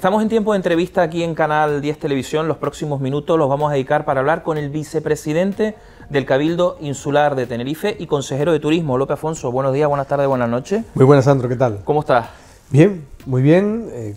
Estamos en tiempo de entrevista aquí en Canal 10 Televisión. Los próximos minutos los vamos a dedicar para hablar con el vicepresidente del Cabildo Insular de Tenerife y consejero de Turismo, López Afonso. Buenos días, buenas tardes, buenas noches. Muy buenas, Sandro, ¿qué tal? ¿Cómo estás? Bien, muy bien. Eh,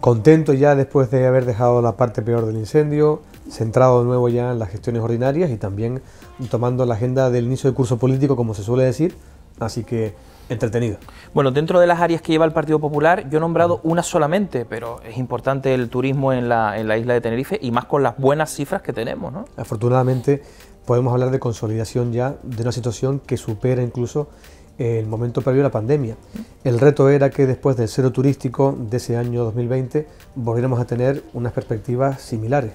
contento ya después de haber dejado la parte peor del incendio, centrado de nuevo ya en las gestiones ordinarias y también tomando la agenda del inicio del curso político, como se suele decir. Así que entretenido. Bueno, dentro de las áreas que lleva el Partido Popular, yo he nombrado una solamente, pero es importante el turismo en la, isla de Tenerife y más con las buenas cifras que tenemos. Afortunadamente, podemos hablar de consolidación ya de una situación que supera incluso el momento previo a la pandemia. El reto era que después del cero turístico de ese año 2020 volviéramos a tener unas perspectivas similares.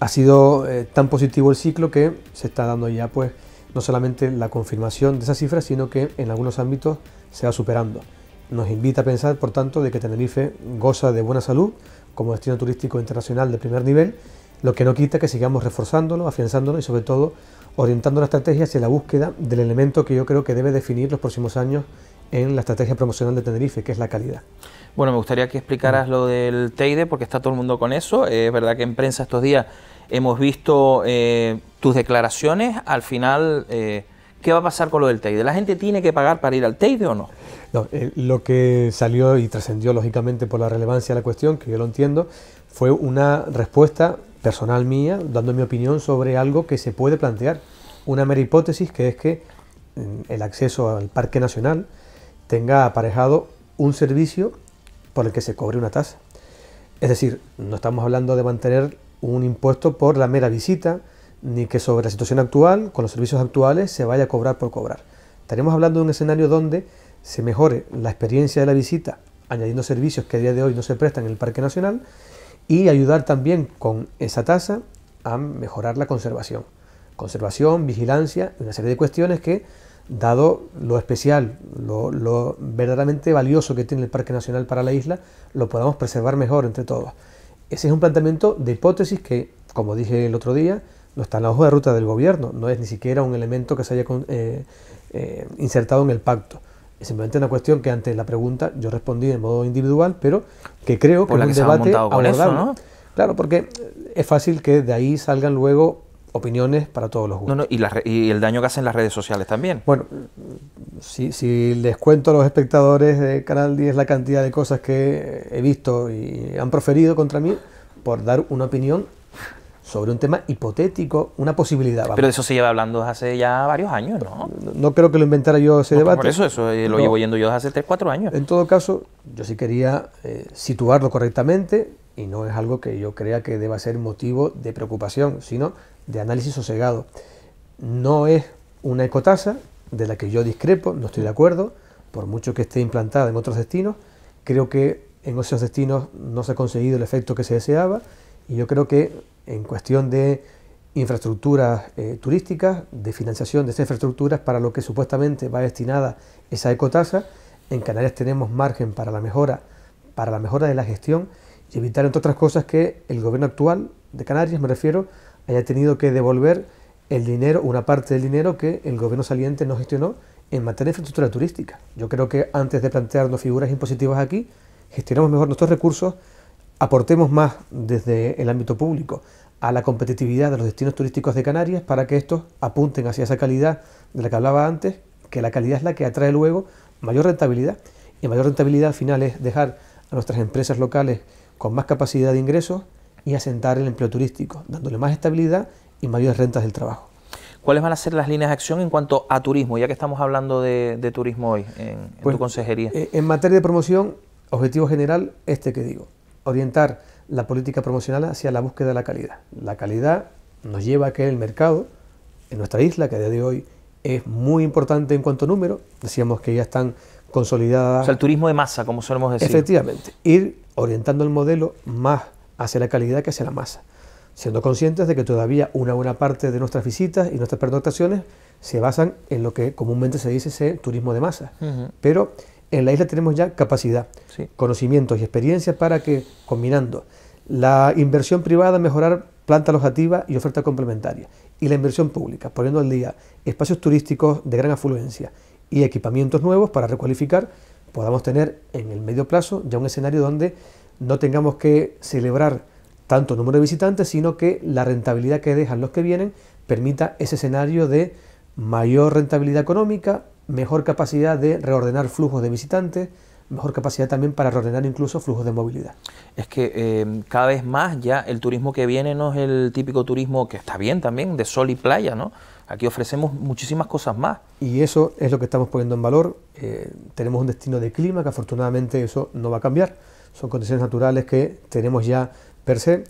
Ha sido eh, tan positivo el ciclo que se está dando ya pues no solamente la confirmación de esa cifra, sino que en algunos ámbitos se va superando. Nos invita a pensar, por tanto, de que Tenerife goza de buena salud como destino turístico internacional de primer nivel, lo que no quita que sigamos reforzándolo, afianzándolo y sobre todo orientando la estrategia hacia la búsqueda del elemento que yo creo que debe definir los próximos años en la estrategia promocional de Tenerife, que es la calidad. Bueno, me gustaría que explicaras lo del Teide, porque está todo el mundo con eso. Es verdad que en prensa estos días hemos visto eh, tus declaraciones, al final, eh, ¿qué va a pasar con lo del Teide? ¿La gente tiene que pagar para ir al Teide o no? No, eh, lo que salió y trascendió lógicamente por la relevancia de la cuestión, que yo lo entiendo, fue una respuesta personal mía, dando mi opinión sobre algo que se puede plantear. Una mera hipótesis que es que mm, el acceso al Parque Nacional tenga aparejado un servicio por el que se cobre una tasa. Es decir, no estamos hablando de mantener un impuesto por la mera visita, ni que sobre la situación actual, con los servicios actuales, se vaya a cobrar por cobrar. Estaremos hablando de un escenario donde se mejore la experiencia de la visita, añadiendo servicios que a día de hoy no se prestan en el Parque Nacional, y ayudar también con esa tasa a mejorar la conservación. Conservación, vigilancia, una serie de cuestiones que, dado lo especial, lo, lo verdaderamente valioso que tiene el Parque Nacional para la isla, lo podamos preservar mejor entre todos. Ese es un planteamiento de hipótesis que, como dije el otro día, no está en la hoja de ruta del gobierno, no es ni siquiera un elemento que se haya eh, eh, insertado en el pacto. Es simplemente una cuestión que ante la pregunta yo respondí de modo individual, pero que creo que en el debate Claro, porque es fácil que de ahí salgan luego opiniones para todos los gustos. y, y, el daño que hacen las redes sociales también. Bueno, si, si, les cuento a los espectadores de Canal 10 la cantidad de cosas que he visto y han proferido contra mí por dar una opinión sobre un tema hipotético, una posibilidad. Pero Pero eso se lleva hablando desde hace ya varios años, ¿no? No, creo que lo inventara yo ese pues, debate. Por eso, eso eh, lo llevo yendo yo desde hace 3, 4 años. En todo caso, yo sí quería eh, situarlo correctamente y no es algo que yo crea que deba ser motivo de preocupación, sino de análisis sosegado. No es una ecotasa de la que yo discrepo, no estoy de acuerdo, por mucho que esté implantada en otros destinos, creo que en esos destinos no se ha conseguido el efecto que se deseaba y yo creo que en cuestión de infraestructuras eh, turísticas, de financiación de estas infraestructuras para lo que supuestamente va destinada esa ecotasa, en Canarias tenemos margen para la mejora, para la mejora de la gestión y evitar entre otras cosas que el gobierno actual de Canarias, me refiero, haya tenido que devolver el dinero, una parte del dinero que el gobierno saliente no gestionó en materia de infraestructura turística. Yo creo que antes de plantearnos figuras impositivas aquí, gestionamos mejor nuestros recursos, aportemos más desde el ámbito público a la competitividad de los destinos turísticos de Canarias para que estos apunten hacia esa calidad de la que hablaba antes, que la calidad es la que atrae luego mayor rentabilidad. Y mayor rentabilidad al final es dejar a nuestras empresas locales con más capacidad de ingresos, y asentar el empleo turístico, dándole más estabilidad y mayores rentas del trabajo. ¿Cuáles van a ser las líneas de acción en cuanto a turismo, ya que estamos hablando de, turismo hoy en, tu pues, consejería? Eh, en materia de promoción, objetivo general, este que digo, orientar la política promocional hacia la búsqueda de la calidad. La calidad nos lleva a que el mercado en nuestra isla, que a día de hoy es muy importante en cuanto a número, decíamos que ya están consolidadas. O sea, el turismo de masa, como solemos decir. Efectivamente, ir orientando el modelo más hacia la calidad que hace la masa, siendo conscientes de que todavía una buena parte de nuestras visitas y nuestras pernoctaciones se basan en lo que comúnmente se dice ese turismo de masa, pero en la isla tenemos ya capacidad, conocimientos y experiencias para que, combinando la inversión privada, mejorar planta alojativa y oferta complementaria, y la inversión pública, poniendo al día espacios turísticos de gran afluencia y equipamientos nuevos para recualificar, podamos tener en el medio plazo ya un escenario donde no tengamos que celebrar tanto número de visitantes, sino que la rentabilidad que dejan los que vienen permita ese escenario de mayor rentabilidad económica, mejor capacidad de reordenar flujos de visitantes, mejor capacidad también para reordenar incluso flujos de movilidad. Es que eh, cada vez más ya el turismo que viene no es el típico turismo que está bien también, de sol y playa, ¿no? Aquí ofrecemos muchísimas cosas más. Y eso es lo que estamos poniendo en valor. Eh, tenemos un destino de clima que afortunadamente eso no va a cambiar son condiciones naturales que tenemos ya per se,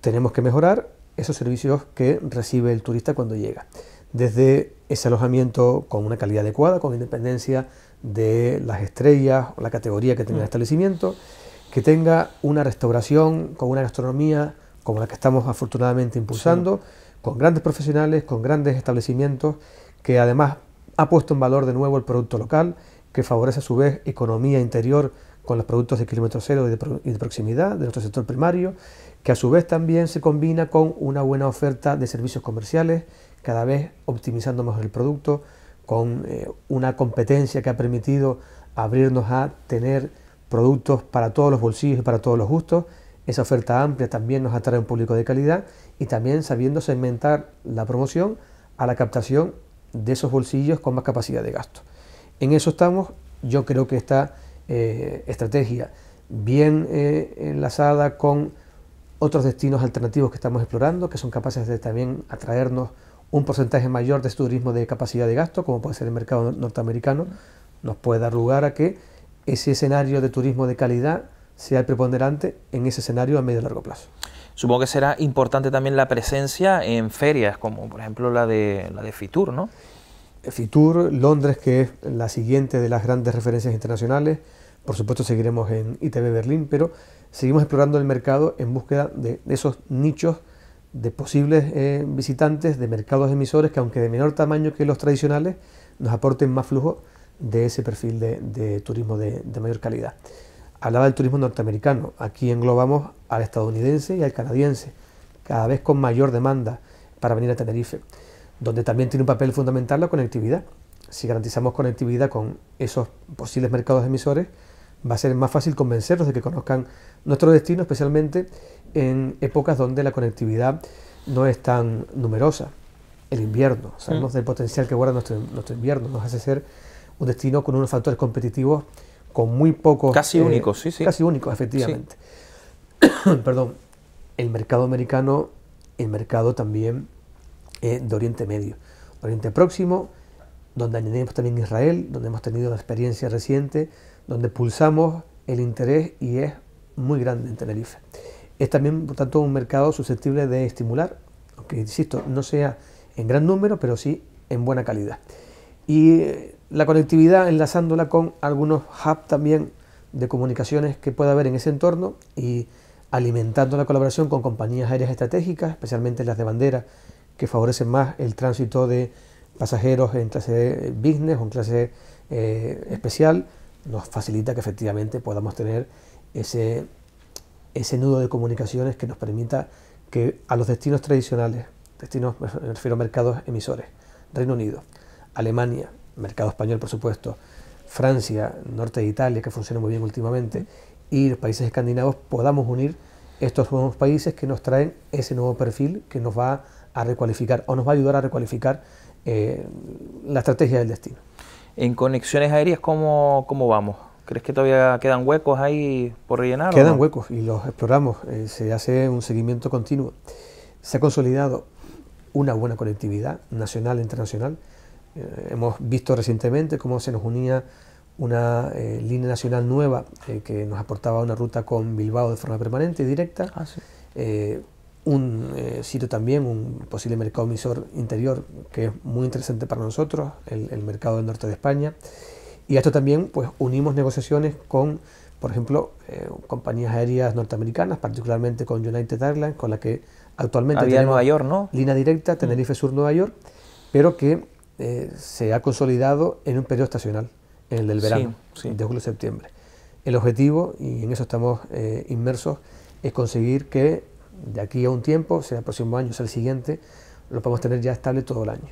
tenemos que mejorar esos servicios que recibe el turista cuando llega. Desde ese alojamiento con una calidad adecuada, con independencia de las estrellas o la categoría que tenga el mm. establecimiento, que tenga una restauración con una gastronomía como la que estamos afortunadamente impulsando, con grandes profesionales, con grandes establecimientos, que además ha puesto en valor de nuevo el producto local, que favorece a su vez economía interior con los productos de kilómetro cero y de, proximidad de nuestro sector primario, que a su vez también se combina con una buena oferta de servicios comerciales, cada vez optimizando mejor el producto, con eh, una competencia que ha permitido abrirnos a tener productos para todos los bolsillos y para todos los gustos. Esa oferta amplia también nos atrae un público de calidad y también sabiendo segmentar la promoción a la captación de esos bolsillos con más capacidad de gasto. En eso estamos, yo creo que está eh, estrategia bien eh, enlazada con otros destinos alternativos que estamos explorando, que son capaces de también atraernos un porcentaje mayor de este turismo de capacidad de gasto, como puede ser el mercado norteamericano, nos puede dar lugar a que ese escenario de turismo de calidad sea el preponderante en ese escenario a medio y largo plazo. Supongo que será importante también la presencia en ferias, como por ejemplo la de, la de FITUR, ¿no? Fitur, Londres, que es la siguiente de las grandes referencias internacionales. Por supuesto, seguiremos en ITV Berlín, pero seguimos explorando el mercado en búsqueda de esos nichos de posibles eh, visitantes, de mercados emisores que, aunque de menor tamaño que los tradicionales, nos aporten más flujo de ese perfil de, turismo de, de, mayor calidad. Hablaba del turismo norteamericano, aquí englobamos al estadounidense y al canadiense, cada vez con mayor demanda para venir a Tenerife donde también tiene un papel fundamental la conectividad. Si garantizamos conectividad con esos posibles mercados emisores, va a ser más fácil convencerlos de que conozcan nuestro destino, especialmente en épocas donde la conectividad no es tan numerosa. El invierno, sabemos mm. del potencial que guarda nuestro, invierno, nos hace ser un destino con unos factores competitivos con muy pocos... Casi eh, únicos, sí, sí. Casi únicos, efectivamente. Perdón, el mercado americano, el mercado también eh, de Oriente Medio. Oriente Próximo, donde añadimos también Israel, donde hemos tenido una experiencia reciente, donde pulsamos el interés y es muy grande en Tenerife. Es también, por tanto, un mercado susceptible de estimular, aunque, insisto, no sea en gran número, pero sí en buena calidad. Y eh, la conectividad enlazándola con algunos hubs también de comunicaciones que pueda haber en ese entorno y alimentando la colaboración con compañías aéreas estratégicas, especialmente las de bandera que favorecen más el tránsito de pasajeros en clase business o en clase eh, especial, nos facilita que efectivamente podamos tener ese, ese nudo de comunicaciones que nos permita que a los destinos tradicionales, destinos, me refiero a mercados emisores, Reino Unido, Alemania, mercado español por supuesto, Francia, norte de Italia, que funciona muy bien últimamente, y los países escandinavos, podamos unir estos nuevos países que nos traen ese nuevo perfil que nos va a a recualificar o nos va a ayudar a recualificar eh, la estrategia del destino. En conexiones aéreas, ¿cómo, cómo vamos? ¿Crees que todavía quedan huecos ahí por rellenar? Quedan huecos y los exploramos. Eh, se hace un seguimiento continuo. Se ha consolidado una buena conectividad nacional e internacional. Eh, hemos visto recientemente cómo se nos unía una línea nacional nueva que nos aportaba una ruta con Bilbao de forma permanente y directa. Ah, un eh, sitio también, un posible mercado emisor interior que es muy interesante para nosotros, el, mercado del norte de España. Y esto también, pues unimos negociaciones con, por ejemplo, eh, compañías aéreas norteamericanas, particularmente con United Airlines, con la que actualmente tenemos Nueva York, ¿no? línea directa, mm. Tenerife Sur, Nueva York, pero que eh, se ha consolidado en un periodo estacional, en el del verano, de julio septiembre. El objetivo, y en eso estamos inmersos, es conseguir que de aquí a un tiempo, sea el próximo año, sea el siguiente, lo podemos tener ya estable todo el año.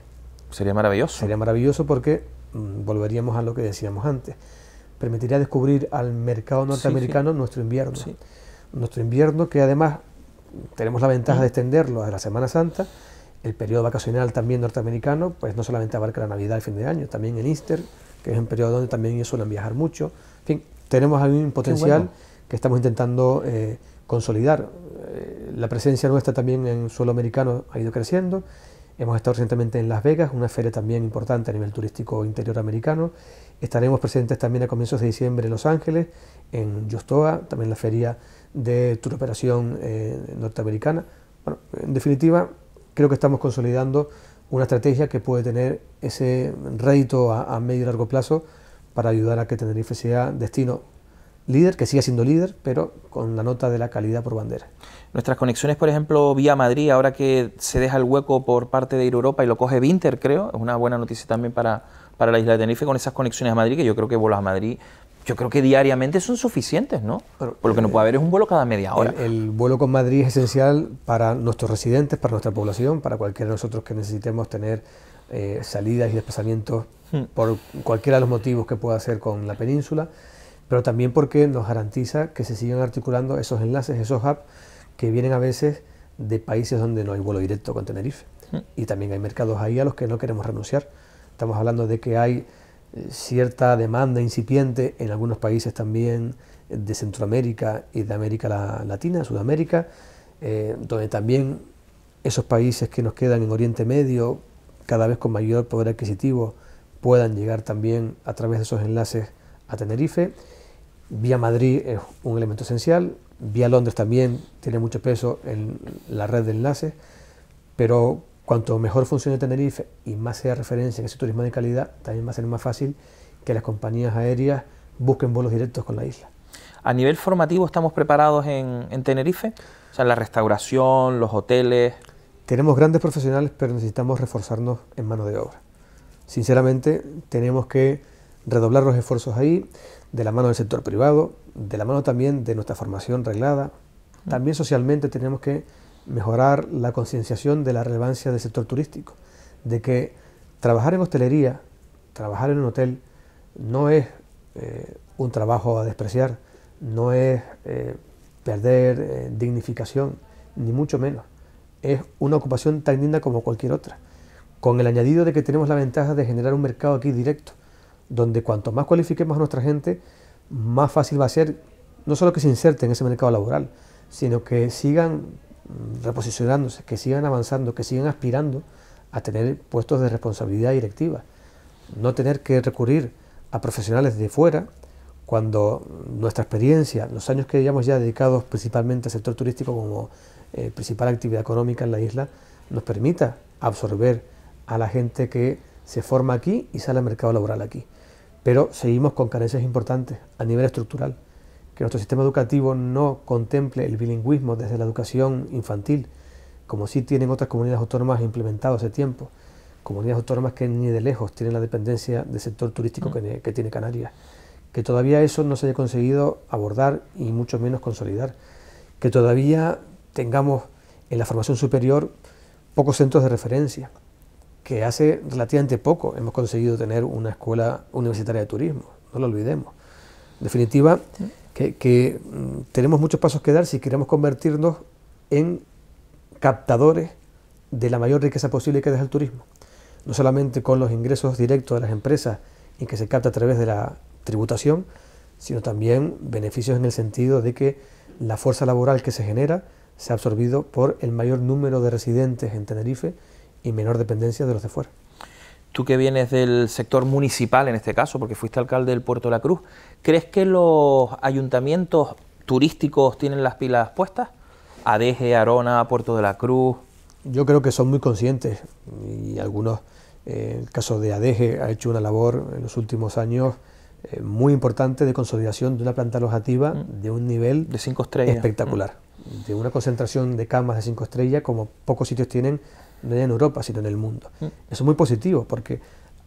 Sería maravilloso. Sería maravilloso porque mm, volveríamos a lo que decíamos antes. Permitiría descubrir al mercado norteamericano nuestro invierno. Nuestro invierno que además tenemos la ventaja de mm. extenderlo a la Semana Santa, el periodo vacacional también norteamericano, pues no solamente abarca la Navidad y fin de año, también el Easter, que es un periodo donde también ellos suelen viajar mucho. En fin, tenemos algún potencial que estamos intentando eh, consolidar. Eh, la presencia nuestra también en suelo americano ha ido creciendo. Hemos estado recientemente en Las Vegas, una feria también importante a nivel turístico interior americano. Estaremos presentes también a comienzos de diciembre en Los Ángeles, en Yostoa, también la feria de turoperación eh, norteamericana. en definitiva, creo que estamos consolidando una estrategia que puede tener ese rédito a, a medio y largo plazo para ayudar a que Tenerife sea destino líder, que sigue siendo líder, pero con la nota de la calidad por bandera. Nuestras conexiones, por ejemplo, vía Madrid, ahora que se deja el hueco por parte de Europa y lo coge Vinter, creo, es una buena noticia también para, para la isla de Tenerife con esas conexiones a Madrid, que yo creo que vuelos a Madrid, yo creo que diariamente son suficientes, ¿no? por lo que no eh, puede haber es un vuelo cada media hora. El, vuelo con Madrid es esencial para nuestros residentes, para nuestra población, para cualquiera de nosotros que necesitemos tener eh, salidas y desplazamientos hmm. por cualquiera de los motivos que pueda hacer con la península pero también porque nos garantiza que se sigan articulando esos enlaces, esos hubs que vienen a veces de países donde no hay vuelo directo con Tenerife. Mm. Y también hay mercados ahí a los que no queremos renunciar. Estamos hablando de que hay eh, cierta demanda incipiente en algunos países también de Centroamérica y de América Latina, Sudamérica, eh, donde también esos países que nos quedan en Oriente Medio, cada vez con mayor poder adquisitivo, puedan llegar también a través de esos enlaces a Tenerife. Vía Madrid es un elemento esencial, vía Londres también tiene mucho peso en la red de enlaces, pero cuanto mejor funcione Tenerife y más sea referencia en ese turismo de calidad, también va a ser más fácil que las compañías aéreas busquen vuelos directos con la isla. ¿A nivel formativo estamos preparados en, Tenerife? O sea, la restauración, los hoteles. Tenemos grandes profesionales, pero necesitamos reforzarnos en mano de obra. Sinceramente, tenemos que redoblar los esfuerzos ahí, de la mano del sector privado, de la mano también de nuestra formación reglada. También socialmente tenemos que mejorar la concienciación de la relevancia del sector turístico, de que trabajar en hostelería, trabajar en un hotel, no es eh, un trabajo a despreciar, no es eh, perder eh, dignificación, ni mucho menos. Es una ocupación tan linda como cualquier otra, con el añadido de que tenemos la ventaja de generar un mercado aquí directo, donde cuanto más cualifiquemos a nuestra gente, más fácil va a ser no solo que se inserten en ese mercado laboral, sino que sigan reposicionándose, que sigan avanzando, que sigan aspirando a tener puestos de responsabilidad directiva. No tener que recurrir a profesionales de fuera cuando nuestra experiencia, los años que llevamos ya dedicados principalmente al sector turístico como eh, principal actividad económica en la isla, nos permita absorber a la gente que se forma aquí y sale al mercado laboral aquí pero seguimos con carencias importantes a nivel estructural. Que nuestro sistema educativo no contemple el bilingüismo desde la educación infantil, como sí tienen otras comunidades autónomas implementado hace tiempo, comunidades autónomas que ni de lejos tienen la dependencia del sector turístico mm. que, que tiene Canarias, que todavía eso no se haya conseguido abordar y mucho menos consolidar, que todavía tengamos en la formación superior pocos centros de referencia, que hace relativamente poco hemos conseguido tener una escuela universitaria de turismo, no lo olvidemos. En definitiva, que, mm, tenemos muchos pasos que dar si queremos convertirnos en captadores de la mayor riqueza posible que deja el turismo. No solamente con los ingresos directos de las empresas y que se capta a través de la tributación, sino también beneficios en el sentido de que la fuerza laboral que se genera se ha absorbido por el mayor número de residentes en Tenerife y menor dependencia de los de fuera. Tú que vienes del sector municipal en este caso, porque fuiste alcalde del Puerto de la Cruz, ¿crees que los ayuntamientos turísticos tienen las pilas puestas? Adeje, Arona, Puerto de la Cruz. Yo creo que son muy conscientes y algunos, eh, el caso de Adeje ha hecho una labor en los últimos años eh, muy importante de consolidación de una planta alojativa mm. de un nivel de cinco estrellas. espectacular de una concentración de camas de cinco estrellas como pocos sitios tienen, no ya en Europa, sino en el mundo. Mm. Eso es muy positivo porque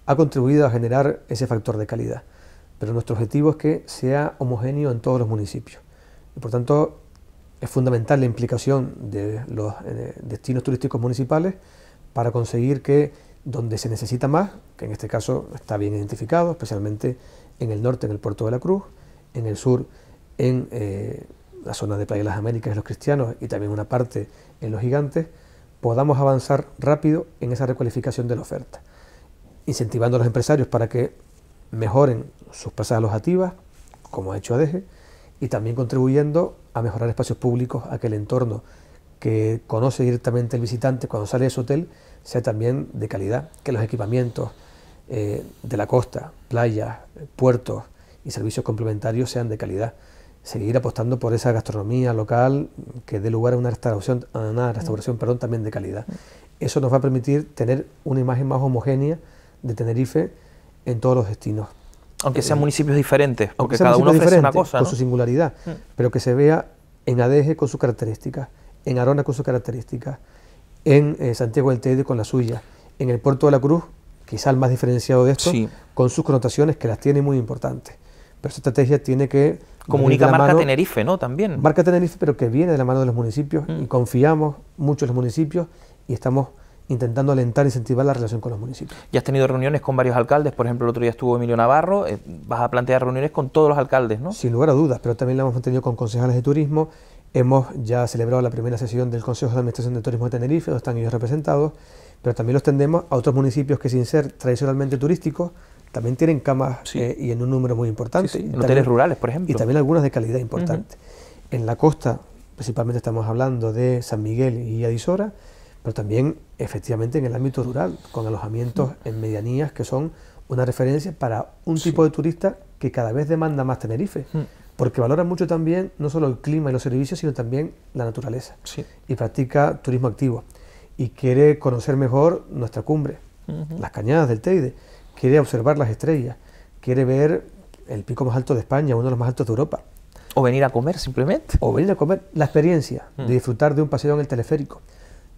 ha contribuido a generar ese factor de calidad. Pero nuestro objetivo es que sea homogéneo en todos los municipios. Y por tanto, es fundamental la implicación de los eh, destinos turísticos municipales para conseguir que donde se necesita más, que en este caso está bien identificado, especialmente en el norte, en el puerto de la Cruz, en el sur, en eh, la zona de Playa de las Américas y los cristianos y también una parte en los gigantes, podamos avanzar rápido en esa recualificación de la oferta, incentivando a los empresarios para que mejoren sus pasadas alojativas, como ha hecho ADEGE, y también contribuyendo a mejorar espacios públicos, a que el entorno que conoce directamente el visitante cuando sale de su hotel sea también de calidad, que los equipamientos eh, de la costa, playas, puertos y servicios complementarios sean de calidad seguir apostando por esa gastronomía local que dé lugar a una restauración, a una mm. restauración perdón, también de calidad. Eso nos va a permitir tener una imagen más homogénea de Tenerife en todos los destinos. Aunque sean eh, municipios diferentes, aunque cada uno ofrece una cosa. Con su singularidad, mm. pero que se vea en Adeje con sus características, en Arona con sus características, en eh, Santiago del Teide con la suya, en el Puerto de la Cruz, quizá el más diferenciado de esto... con sus connotaciones que las tiene muy importantes. Pero esta estrategia tiene que... Comunica Marca Tenerife, ¿no? También. Marca Tenerife, pero que viene de la mano de los municipios mm. y confiamos mucho en los municipios y estamos intentando alentar e incentivar la relación con los municipios. Ya has tenido reuniones con varios alcaldes, por ejemplo, el otro día estuvo Emilio Navarro, eh, vas a plantear reuniones con todos los alcaldes, ¿no? Sin lugar a dudas, pero también la hemos mantenido con concejales de turismo, hemos ya celebrado la primera sesión del Consejo de Administración de Turismo de Tenerife, donde están ellos representados, pero también los tendemos a otros municipios que sin ser tradicionalmente turísticos, también tienen camas eh, y en un número muy importante. hoteles rurales, por ejemplo. Y también algunas de calidad importante. En la costa, principalmente estamos hablando de San Miguel y Adisora, pero también efectivamente en el ámbito rural, con alojamientos en medianías que son una referencia para un tipo de turista que cada vez demanda más Tenerife. Porque valora mucho también no solo el clima y los servicios, sino también la naturaleza. Y practica turismo activo. Y quiere conocer mejor nuestra cumbre, las cañadas del Teide quiere observar las estrellas, quiere ver el pico más alto de España, uno de los más altos de Europa. O venir a comer simplemente. O venir a comer. La experiencia de mm. disfrutar de un paseo en el teleférico.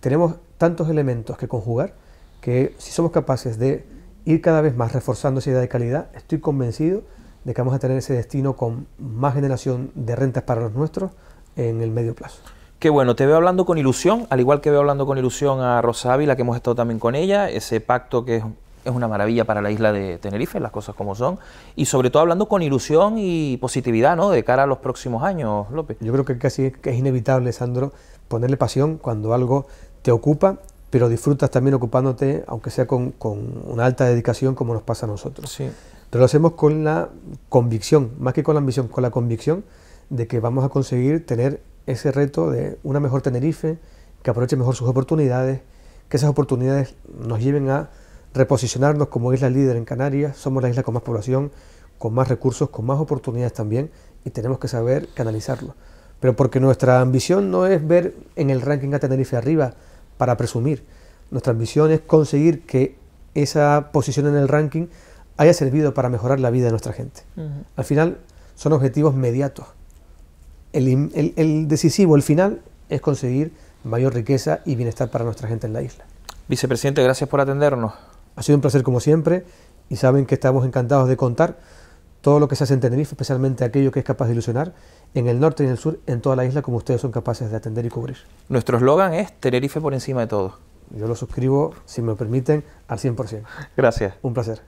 Tenemos tantos elementos que conjugar que si somos capaces de ir cada vez más reforzando esa idea de calidad, estoy convencido de que vamos a tener ese destino con más generación de rentas para los nuestros en el medio plazo. Qué bueno, te veo hablando con ilusión, al igual que veo hablando con ilusión a Rosa la que hemos estado también con ella, ese pacto que es es una maravilla para la isla de Tenerife, las cosas como son, y sobre todo hablando con ilusión y positividad ¿no? de cara a los próximos años, López. Yo creo que casi es inevitable, Sandro, ponerle pasión cuando algo te ocupa, pero disfrutas también ocupándote, aunque sea con, con una alta dedicación como nos pasa a nosotros. Sí. Pero lo hacemos con la convicción, más que con la ambición, con la convicción de que vamos a conseguir tener ese reto de una mejor Tenerife, que aproveche mejor sus oportunidades, que esas oportunidades nos lleven a reposicionarnos como isla líder en Canarias, somos la isla con más población, con más recursos, con más oportunidades también y tenemos que saber canalizarlo. Pero porque nuestra ambición no es ver en el ranking a Tenerife arriba para presumir, nuestra ambición es conseguir que esa posición en el ranking haya servido para mejorar la vida de nuestra gente. Al final son objetivos mediatos. el decisivo, el final, es conseguir mayor riqueza y bienestar para nuestra gente en la isla. Vicepresidente, gracias por atendernos. Ha sido un placer como siempre y saben que estamos encantados de contar todo lo que se hace en Tenerife, especialmente aquello que es capaz de ilusionar en el norte y en el sur, en toda la isla, como ustedes son capaces de atender y cubrir. Nuestro eslogan es Tenerife por encima de todo. Yo lo suscribo, si me permiten, al 100%. Gracias. Un placer.